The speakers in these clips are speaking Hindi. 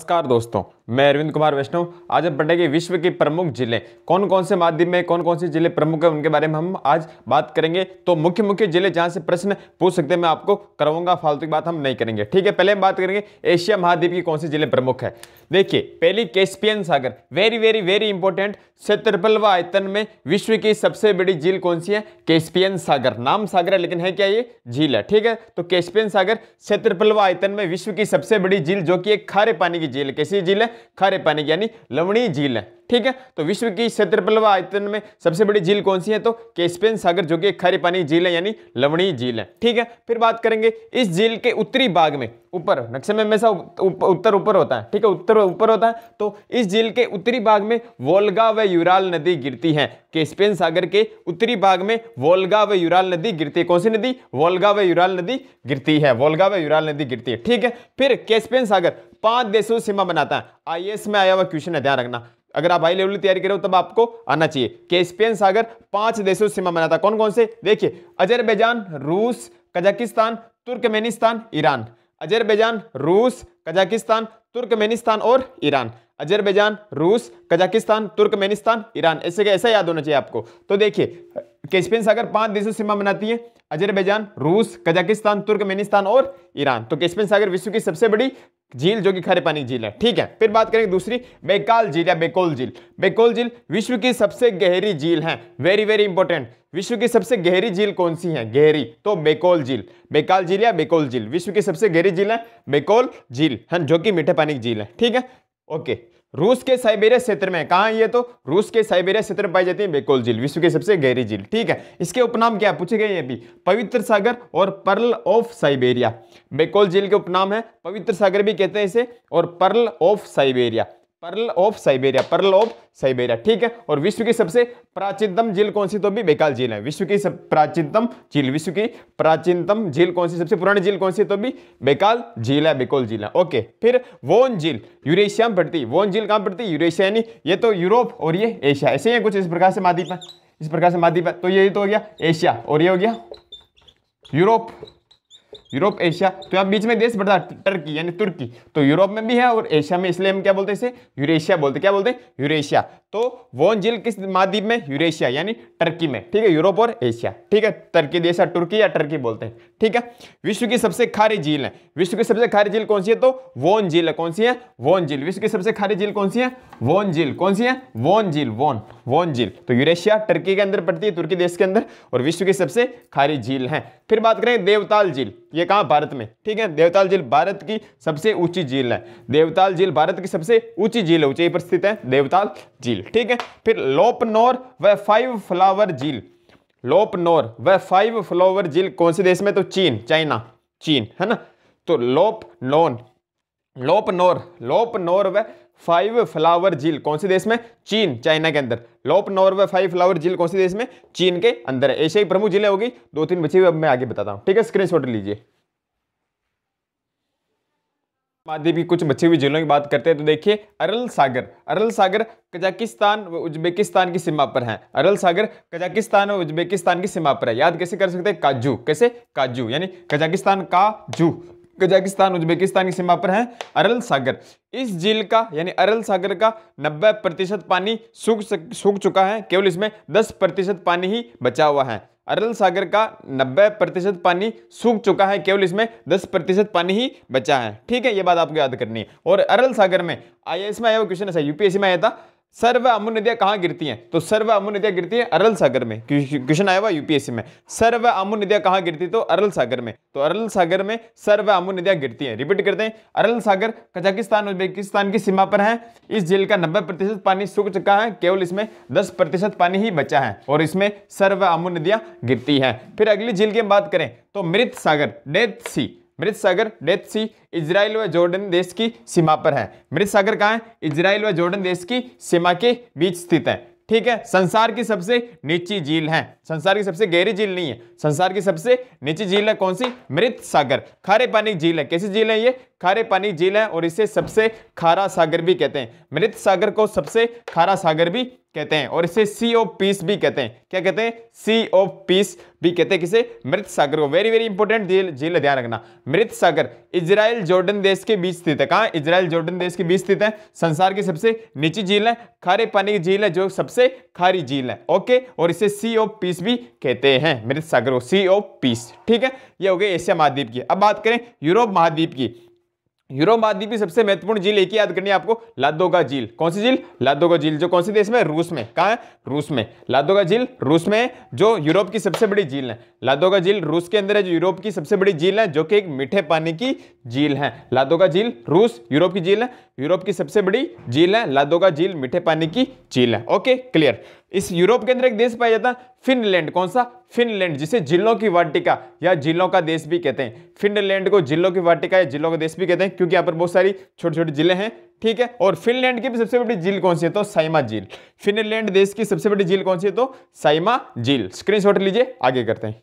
नमस्कार दोस्तों मैं अरविंद कुमार वैष्णव आज हम पढ़ेंगे विश्व के प्रमुख जिले कौन कौन से माध्यम में कौन कौन से जिले प्रमुख है उनके बारे में हम आज बात करेंगे तो मुख्य मुख्य जिले जहां से प्रश्न पूछ सकते हैं मैं आपको करवाऊंगा फालतू की बात हम नहीं करेंगे ठीक है पहले हम बात करेंगे एशिया महाद्वीप के कौन से जिले प्रमुख है देखिए पहली कैस्पियन सागर वेरी वेरी वेरी इंपॉर्टेंट क्षेत्रफलवा आयतन में विश्व की सबसे बड़ी झील कौन सी है कैस्पियन सागर नाम सागर है लेकिन है क्या ये झील है ठीक है तो कैस्पियन सागर क्षेत्रफलवा आयतन में विश्व की सबसे बड़ी झील जो कि एक खारे पानी की झील किसी झील है खारे पानी की यानी लवणी झील है ठीक है तो विश्व की क्षेत्रफल व आयतन में सबसे बड़ी झील कौन सी है तो कैस्पियन सागर जो कि खारे पानी झील है यानी लवणीय झील है ठीक है फिर बात करेंगे इस झील के उत्तरी भाग में ऊपर नक्शे में हमेशा उत्तर ऊपर होता है ठीक है उत्तर ऊपर होता है तो इस झील के उत्तरी भाग में वोल्गा व यूराल नदी गिरती है कैस्पियन सागर के उत्तरी भाग में वोल्गा व यूराल नदी गिरती है कौन सी नदी वोल्गा व यूराल नदी गिरती है वोल्गा व यूराल नदी गिरती है ठीक है फिर कैस्पियन सागर पांच देशों सीमा बनाता है आईएएस में आया हुआ क्वेश्चन है ध्यान रखना अगर आप हाई लेवल की तैयारी हो तब आपको आना चाहिए कैस्पियन सागर पांच देशों से सीमा बनाता कौन कौन से देखिए अजरबैजान रूस कजाकिस्तान तुर्कमेनिस्तान ईरान अजरबैजान रूस कजाकिस्तान तुर्कमेनिस्तान और ईरान अजरबैजान रूस कजाकिस्तान तुर्कमेनिस्तान ईरान ऐसे ऐसा याद होना चाहिए आपको तो देखिए कैस्पियन सागर पांच देशों सीमा बनाती है अजरबैजान रूस कजाकिस्तान तुर्कमेनिस्तान और ईरान तो कैस्पियन सागर विश्व की सबसे बड़ी झील जो कि खारे पानी झील है ठीक है फिर बात करेंगे दूसरी बेकाल झील या बेकोल झील बेकोल झील विश्व की सबसे गहरी झील है वेरी वेरी इंपॉर्टेंट विश्व की सबसे गहरी झील कौन सी है गहरी तो बेकोल झील बेकाल झील या बेकोल झील विश्व की सबसे गहरी झील है बेकोल झील है जो कि मीठे पानी की झील है ठीक है ओके रूस के साइबेरिया क्षेत्र में कहा ये तो रूस के साइबेरिया क्षेत्र में पाई जाती है बेकोल झील विश्व के सबसे गहरी झील ठीक है इसके उपनाम क्या पूछे गए ये भी पवित्र सागर और पर्ल ऑफ साइबेरिया बेकोल झील के उपनाम है पवित्र सागर भी कहते हैं इसे और pearl of Siberia pearl of Siberia pearl of Siberia ठीक है और विश्व की सबसे प्राचीनतम झील कौन सी तो भी बेकाल झील है विश्व की सब प्राचीनतम झील विश्व की प्राचीनतम झील कौन सी सबसे पुरानी झील कौन सी तो भी बेकाल झील है बेकोल झील है ओके फिर वोन झील यूरेशिया में पड़ती वोन झील कहाँ पड़ती यूरेशिया यानी ये तो यूरोप और ये एशिया ऐसे ही कुछ इस प्रकार से माध्यम इस प्रकार से माध्यम तो ये तो हो गया एशिया और ये हो गया यूरोप यूरोप एशिया तो यहाँ बीच में देश बढ़ता टर्की यानी तुर्की तो यूरोप में भी है और एशिया में इसलिए हम क्या बोलते हैं इसे यूरेशिया बोलते क्या बोलते हैं यूरेशिया तो वोन झील किस महाद्वीप में यूरेशिया यानी टर्की में ठीक है यूरोप और एशिया ठीक है तुर्की देश या या टर्की बोलते हैं ठीक है विश्व की सबसे खारी झील है विश्व की सबसे खारी झील कौन सी है तो वोन झील है कौन सी है वोन झील विश्व की सबसे खारी झील कौन सी है वोन झील कौन सी है वोन झील वोन वोन झील तो यूरेशिया टर्की के अंदर पड़ती है तुर्की देश के अंदर और विश्व की सबसे खारी झील है फिर बात करें देवताल झील ये कहाँ भारत में ठीक है देवताल झील भारत की सबसे ऊंची झील है देवताल झील भारत की सबसे ऊंची झील ऊंचाई पर स्थित है देवताल झील ठीक है फिर लोपनोर व फाइव फ्लावर झील लोपनोर व फाइव फ्लावर झील कौन से देश में तो चीन चाइना चीन है ना तो लोप नोन लोपनोर लोपनोर व फाइव फ्लावर झील कौन से देश में चीन चाइना के अंदर लॉप नॉर्वे फाइव फ्लावर झील कौन से देश में चीन के अंदर है एशिया की प्रमुख झीलें होगी दो तीन बची अब मैं आगे बताता हूँ ठीक है स्क्रीनशॉट लीजिए महाद्वीप की कुछ बची हुई जिलों की बात करते हैं तो देखिए अरल सागर अरल सागर कजाकिस्तान व उज्बेकिस्तान की सीमा पर है अरल सागर कजाकिस्तान और उज्बेकिस्तान की सीमा पर है याद कैसे कर सकते हैं काजू कैसे काजू यानी कजाकिस्तान का जू कजाकिस्तान उज्बेकिस्तान की सीमा पर है अरल सागर इस झील का यानी अरल सागर का 90 प्रतिशत पानी सूख सूख चुका है केवल इसमें 10 प्रतिशत पानी ही बचा हुआ है अरल सागर का 90 प्रतिशत पानी सूख चुका है केवल इसमें 10 प्रतिशत पानी ही बचा है ठीक है ये बात आपको याद करनी है और अरल सागर में आया इसमें आया हुआ क्वेश्चन ऐसा यूपीएससी में आया था सर्व अमुन नदियां कहाँ गिरती हैं तो सर्व अमुन नदियां गिरती हैं अरल सागर में क्वेश्चन आया हुआ यूपीएससी में सर्व अमुन नदियां कहाँ गिरती तो अरल सागर में तो अरल सागर में सर्व अमुन नदियां गिरती हैं रिपीट करते हैं अरल सागर कजाकिस्तान उज्बेकिस्तान की सीमा पर है इस झील का नब्बे प्रतिशत पानी सूख चुका है केवल इसमें दस प्रतिशत पानी ही बचा है और इसमें सर्व अमुन नदियां गिरती है फिर अगली झील की हम बात करें तो मृत सागर डेथ सी मृत सागर डेथ सी इजराइल व जॉर्डन देश की सीमा पर है मृत सागर कहाँ है इजराइल व जॉर्डन देश की सीमा के बीच स्थित है ठीक है संसार की सबसे नीची झील है संसार की सबसे गहरी झील नहीं है संसार की सबसे नीची झील है कौन सी मृत सागर खारे पानी झील है कैसी झील है ये खारे पानी झील है और इसे सबसे खारा सागर भी कहते हैं मृत सागर को सबसे खारा सागर भी कहते हैं और इसे सी ऑफ पीस भी कहते हैं क्या कहते हैं सी ऑफ पीस भी कहते हैं किसे मृत सागर को वेरी वेरी इंपॉर्टेंट झील ध्यान रखना मृत सागर इजराइल जॉर्डन देश के बीच स्थित है कहाँ इजराइल जॉर्डन देश के बीच स्थित है संसार की सबसे नीची झील है खारे पानी की झील है जो सबसे खारी झील है ओके और इसे सी ऑफ पीस भी कहते हैं मृत सागर को सी ऑफ पीस ठीक है यह हो गया एशिया महाद्वीप की अब बात करें यूरोप महाद्वीप की यूरो महाद्वीप की सबसे महत्वपूर्ण झील एक ही याद करनी है आपको लादोगा झील कौन सी झील लादोगा झील जो कौन से देश में रूस में कहा है रूस में लादोगा झील रूस में जो यूरोप की सबसे बड़ी झील है लादोगा झील रूस के अंदर है जो यूरोप की सबसे बड़ी झील है जो कि एक मीठे पानी की झील है लादोगा झील रूस यूरोप की झील है यूरोप की सबसे बड़ी झील है लादोगा झील मीठे पानी की झील है ओके क्लियर इस यूरोप के अंदर एक देश पाया जाता है फिनलैंड कौन सा फिनलैंड जिसे जिलों की वाटिका या जिलों का देश भी कहते हैं फिनलैंड को जिलों की वाटिका या जिलों का देश भी कहते हैं क्योंकि यहाँ पर बहुत सारी छोटे छोटे जिले हैं ठीक है और फिनलैंड की भी सबसे बड़ी झील कौन सी है तो साइमा झील फिनलैंड देश की सबसे बड़ी झील कौन सी है तो साइमा झील स्क्रीन लीजिए आगे करते हैं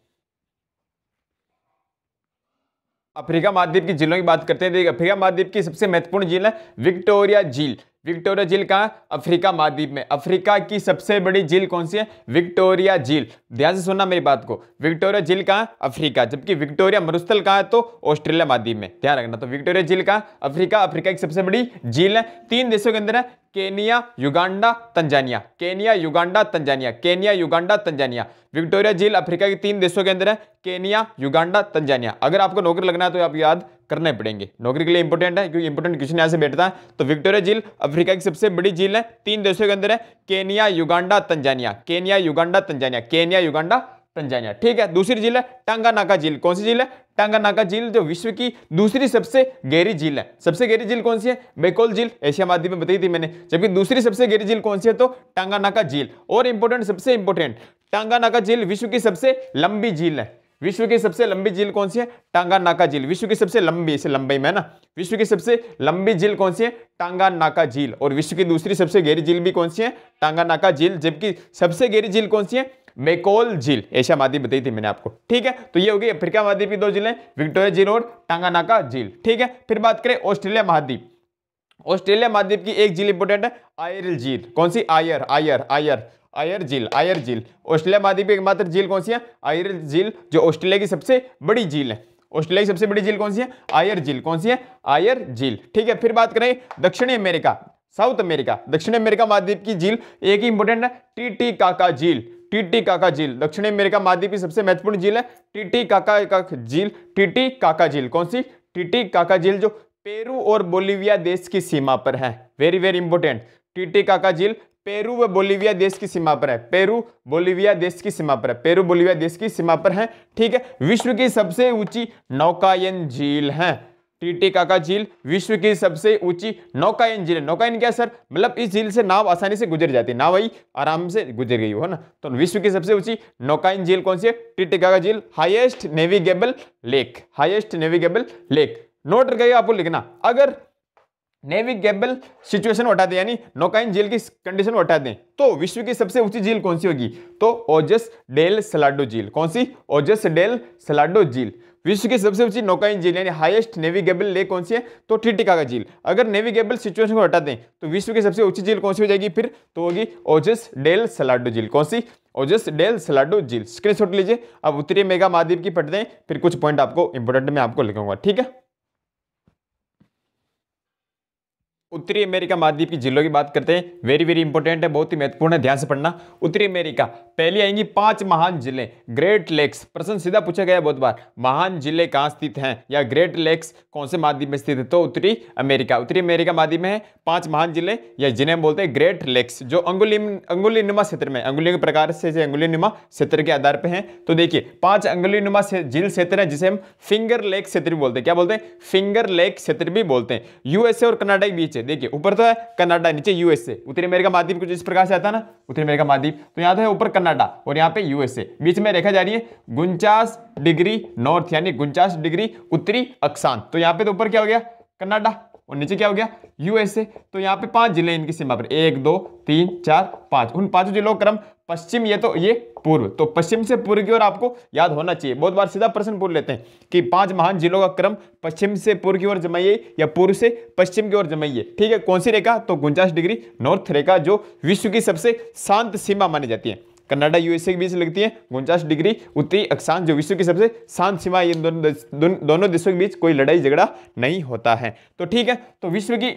अफ्रीका महाद्वीप की जिलों की बात करते हैं देखिए अफ्रीका महाद्वीप की सबसे महत्वपूर्ण झील है विक्टोरिया झील विक्टोरिया झील कहाँ अफ्रीका महाद्वीप में अफ्रीका की सबसे बड़ी झील कौन सी है विक्टोरिया झील ध्यान से सुनना मेरी बात को विक्टोरिया झील कहाँ अफ्रीका जबकि विक्टोरिया मरुस्थल कहाँ है तो ऑस्ट्रेलिया महाद्वीप में ध्यान रखना तो विक्टोरिया झील कहाँ अफ्रीका अफ्रीका की सबसे बड़ी झील है तीन देशों के अंदर है Kenya Uganda Tanzania Kenya Uganda Tanzania Kenya Uganda Tanzania Victoria झील अफ्रीका के तीन देशों के अंदर है केनिया युगांडा तंजानिया अगर आपको नौकरी लगना है तो आप याद करने पड़ेंगे नौकरी के लिए इंपोर्टेंट है क्योंकि इंपोर्टेंट क्वेश्चन यहाँ से बैठता है तो विक्टोरिया झील अफ्रीका की सबसे बड़ी झील है तीन देशों के अंदर है Kenya Uganda Tanzania Kenya Uganda Tanzania Kenya Uganda Tanzania ठीक है दूसरी झील है टांगानाका झील कौन सी झील है टांगानाका झील जो विश्व की दूसरी सबसे गहरी झील है सबसे गहरी झील कौन सी है बेकोल झील एशिया माध्यम में बताई थी मैंने जबकि दूसरी सबसे गहरी झील कौन सी है तो टांगानाका झील और इंपोर्टेंट सबसे इंपोर्टेंट टांगानाका झील विश्व की सबसे लंबी झील है विश्व की सबसे लंबी झील कौन सी है टांगा नाका झील विश्व की सबसे लंबी इसे लंबाई में ना विश्व की सबसे लंबी झील कौन सी है नाका झील और विश्व की दूसरी सबसे गहरी झील भी कौन सी है टांगा नाका झील जबकि सबसे गहरी झील कौन सी है मेकोल झील एशिया महाद्वीप बताई थी मैंने आपको ठीक है तो ये होगी अफ्रीका महाद्वीप की दो झीलें विक्टोरिया झील और टांगानाका झील ठीक है फिर बात करें ऑस्ट्रेलिया महाद्वीप ऑस्ट्रेलिया महाद्वीप की एक झील इंपोर्टेंट है आयर झील कौन सी आयर आयर आयर आयर झील आयर झील ऑस्ट्रेलिया महाद्वीप की एकमात्र झील कौन सी है आयर झील जो ऑस्ट्रेलिया की सबसे बड़ी झील है ऑस्ट्रेलिया की सबसे बड़ी झील कौन सी है आयर झील कौन सी है आयर झील ठीक है फिर बात करें दक्षिणी अमेरिका साउथ अमेरिका दक्षिणी अमेरिका महाद्वीप की झील एक ही इंपोर्टेंट है टी टी काका झील टी टी काका झील दक्षिणी अमेरिका महाद्वीप की सबसे महत्वपूर्ण झील है टी टी काका झील टी टी काका झील कौन सी टी टी काका झील जो पेरू और बोलीविया देश की सीमा पर है very very important Titicaca झील पेरू व बोलीविया देश की सीमा पर है पेरू बोलीविया देश की सीमा पर है पेरू बोलीविया देश की सीमा पर है ठीक है विश्व की सबसे ऊंची नौकायन झील है टीटी काका झील विश्व की सबसे ऊंची नौकायन झील नौकायन क्या सर मतलब इस झील से नाव आसानी से गुजर जाती है नाव आई आराम से गुजर गई हो ना तो विश्व की सबसे ऊंची नौकायन झील कौन सी है टीटी काका झील highest navigable lake highest navigable lake note रखेगा आपको लिखना अगर नेविगेबल सिचुएशन हटा दें यानी नौकाइन झील की कंडीशन हटा दें तो विश्व की सबसे ऊंची झील कौन सी होगी तो ओजस डेल सलाडो झील कौन सी ओजस डेल सलाडो झील विश्व की सबसे ऊंची नौकाइन झील यानी हाईएस्ट नेविगेबल लेक कौन सी है तो का झील अगर नेविगेबल सिचुएशन को हटा दें तो विश्व की सबसे ऊंची झील कौन सी हो जाएगी फिर तो होगी ओजस डेल सलाडो झील कौन सी ओजस डेल सलाडो झील स्क्रीनशॉट लीजिए अब उत्तरी मेगा महाद्वीप की पट दें फिर कुछ पॉइंट आपको इंपोर्टेंट में आपको लिखूंगा ठीक है उत्तरी अमेरिका महाद्वीप की जिलों की बात करते हैं वेरी वेरी इंपॉर्टेंट है बहुत ही महत्वपूर्ण है ध्यान से पढ़ना उत्तरी अमेरिका पहली आएंगी पांच महान जिले ग्रेट लेक्स प्रश्न सीधा पूछा गया बहुत बार महान जिले कहाँ स्थित हैं या ग्रेट लेक्स कौन से महाद्वीप में स्थित है तो उत्तरी अमेरिका उत्तरी अमेरिका महाद्वीप में है पांच महान जिले या जिन्हें हम बोलते हैं ग्रेट लेक्स जो अंगुली अंगुली नुमा क्षेत्र में अंगुली के प्रकार से अंगुली नुमा क्षेत्र के आधार पर है तो देखिए पांच अंगुली नुमा झील क्षेत्र है जिसे हम फिंगर लेक क्षेत्र भी बोलते हैं क्या बोलते हैं फिंगर लेक क्षेत्र भी बोलते हैं यूएसए और कर्नाटक बीच नीचे देखिए ऊपर तो है कनाडा नीचे यूएसए उत्तरी अमेरिका महाद्वीप कुछ इस प्रकार से आता है ना उत्तरी अमेरिका महाद्वीप तो यहाँ तो है ऊपर कनाडा और यहाँ पे यूएसए बीच में रेखा जा रही है उनचास डिग्री नॉर्थ यानी उनचास डिग्री उत्तरी अक्षांत तो यहाँ पे तो ऊपर क्या हो गया कनाडा और नीचे क्या हो गया यूएसए तो यहाँ पे पांच जिले इनकी सीमा पर एक दो तीन चार पांच उन पांचों जिलों का क्रम पश्चिम ये तो ये पूर्व तो पश्चिम से पूर्व की ओर आपको याद होना चाहिए बहुत बार सीधा प्रश्न पूछ लेते हैं कि पांच महान जिलों का क्रम पश्चिम से पूर्व की ओर जमाइए या पूर्व से पश्चिम की ओर जमाइए ठीक है कौन सी रेखा तो उनचास डिग्री नॉर्थ रेखा जो विश्व की सबसे शांत सीमा मानी जाती है कनाडा यूएसए के बीच लगती है उनचास डिग्री उत्तरी अक्षांश जो विश्व की सबसे शांत सीमा ये दोनों दोनों देशों के बीच कोई लड़ाई झगड़ा नहीं होता है तो ठीक है तो विश्व की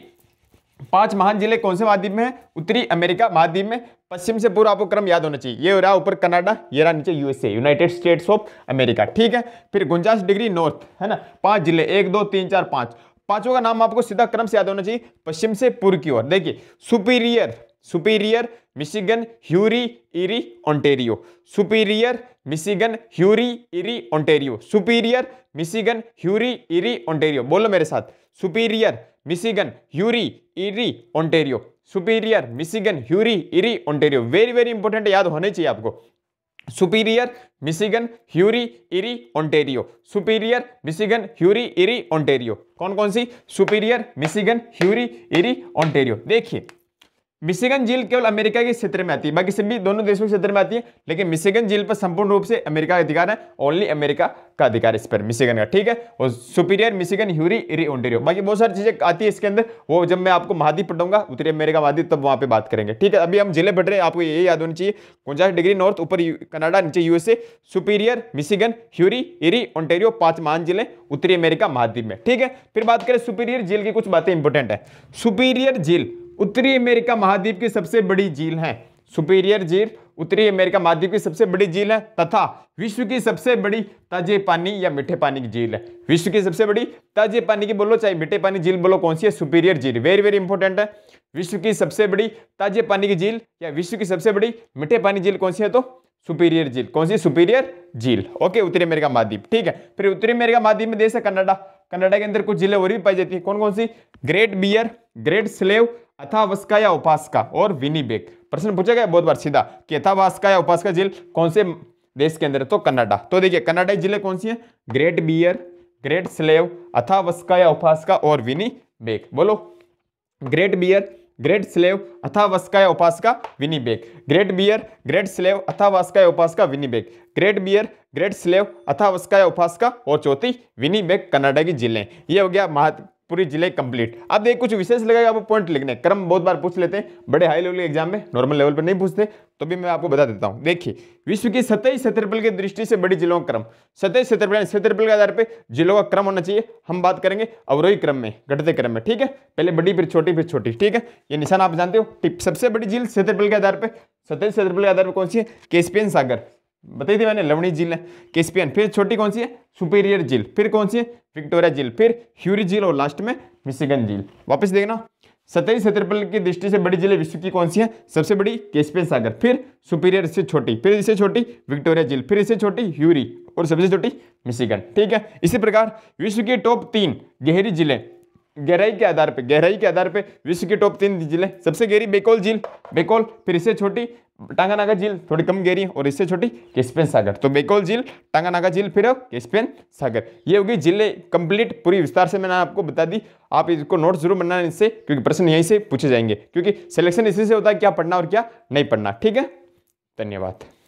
पांच महान जिले कौन से महाद्वीप में है उत्तरी अमेरिका महाद्वीप में पश्चिम से पूर्व आपको क्रम याद होना चाहिए ये हो रहा ऊपर कनाडा ये रहा नीचे USA United States of America ठीक है फिर उनचास डिग्री नॉर्थ है ना पांच जिले एक दो तीन चार पांच पांचों का नाम आपको सीधा क्रम से याद होना चाहिए पश्चिम से पूर्व की ओर देखिए superior superior Michigan Huron Erie Ontario superior Michigan Huron Erie Ontario superior Michigan Huron Erie Ontario बोलो मेरे साथ superior Michigan Huron Erie Ontario superior Michigan Huron Erie Ontario very very important याद होने चाहिए आपको superior Michigan Huron Erie Ontario superior Michigan Huron Erie Ontario कौन कौन सी superior Michigan Huron Erie Ontario देखिए मिशिगन झील केवल अमेरिका के क्षेत्र में आती है बाकी सभी दोनों देशों के क्षेत्र में आती है लेकिन मिशिगन झील पर संपूर्ण रूप से अमेरिका का अधिकार है ओनली अमेरिका का अधिकार इस पर मिशिगन का ठीक है और superior Michigan Huron Erie Ontario बाकी बहुत सारी चीजें आती है इसके अंदर वो जब मैं आपको महादीप पढ़ूंगा उत्तरी अमेरिका महाद्वीप तब वहाँ पर बात करेंगे ठीक है अभी हम जिले पढ़ रहे हैं आपको यही याद होनी चाहिए उनचास डिग्री नॉर्थ ऊपर कनाडा नीचे USA Superior Michigan Huron Erie Ontario पांच महान जिले उत्तरी अमेरिका महाद्वीप में ठीक है फिर बात करें सुपीरियर झील की कुछ बातें इंपॉर्टेंट है सुपीरियर झील उत्तरी अमेरिका महाद्वीप की सबसे बड़ी झील है सुपीरियर झील उत्तरी अमेरिका महाद्वीप की सबसे बड़ी झील है तथा विश्व की सबसे बड़ी ताजे पानी या मीठे पानी की झील है विश्व की सबसे बड़ी ताजे पानी की बोलो चाहे मीठे पानी झील बोलो कौन सी है सुपीरियर झील वेरी वेरी इंपॉर्टेंट है विश्व की सबसे बड़ी ताजे पानी की झील या विश्व की सबसे बड़ी मीठे पानी झील कौन सी है तो सुपीरियर झील कौन सी सुपीरियर झील ओके उत्तरी अमेरिका महाद्वीप ठीक है फिर उत्तरी अमेरिका महाद्वीप में देश है कनाडा कनाडा के अंदर कुछ जिले और भी पाई जाती है कौन कौन सी Great Bear Great Slave Athabasca या उपासका और विनीबेग प्रश्न पूछा गया बहुत बार सीधा कि अथावास्का या उपासका जेल कौन से देश के अंदर है तो कनाडा तो देखिए कनाडा जिले कौन सी है Great Bear Great Slave Athabasca या उपासका और विनी बेग बोलो Great Bear Great Slave Athabasca या उपासका Winnipeg Great Bear Great Slave Athabasca या उपासका Winnipeg Great Bear Great Slave Athabasca या उपासका और चौथी विनी बेग कनाडा की जिले ये हो गया महा पूरी जिले कंप्लीट अब देख कुछ विशेष लगेगा आपको पॉइंट लिखने क्रम बहुत बार पूछ लेते हैं बड़े हाई लेवल के एग्जाम में नॉर्मल लेवल पर नहीं पूछते तो भी मैं आपको बता देता हूं देखिए विश्व की सतई क्षेत्रफल की दृष्टि से बड़ी जिलों का क्रम सतई क्षेत्रफल क्षेत्रफल के आधार पर जिलों का क्रम होना चाहिए हम बात करेंगे अवरोही क्रम में घटते क्रम में ठीक है पहले बड़ी फिर छोटी फिर छोटी ठीक है ये निशान आप जानते हो सबसे बड़ी झील क्षेत्रफल के आधार पर सतई क्षेत्रफल के आधार पर कौन सी है केस्पियन सागर बताई थी मैंने लवणी झील है कैस्पियन फिर छोटी कौन सी है सुपीरियर झील फिर कौन सी है विक्टोरिया झील फिर ह्यूरी झील और लास्ट में मिशिगन झील वापस देखना सतही क्षेत्रफल की दृष्टि से बड़ी झील विश्व की कौन सी है सबसे बड़ी केसपियन सागर फिर सुपीरियर से छोटी फिर इससे छोटी विक्टोरिया झील फिर इससे छोटी ह्यूरी और सबसे छोटी मिशिगन ठीक है इसी प्रकार विश्व की टॉप तीन गहरी झीलें गहराई के आधार पे गहराई के आधार पे विश्व की टॉप तीन झीलें सबसे गहरी बेकौल झील बेकोल फिर इससे छोटी टांगानागा झील थोड़ी कम गहरी और इससे छोटी कैस्पियन सागर तो बेकोल झील टांगानागा झील फिर कैस्पियन सागर ये होगी जिले कंप्लीट पूरी विस्तार से मैंने आपको बता दी आप इसको नोट जरूर बनना इससे क्योंकि प्रश्न यहीं से पूछे जाएंगे क्योंकि सिलेक्शन इसी से होता है क्या पढ़ना और क्या नहीं पढ़ना ठीक है धन्यवाद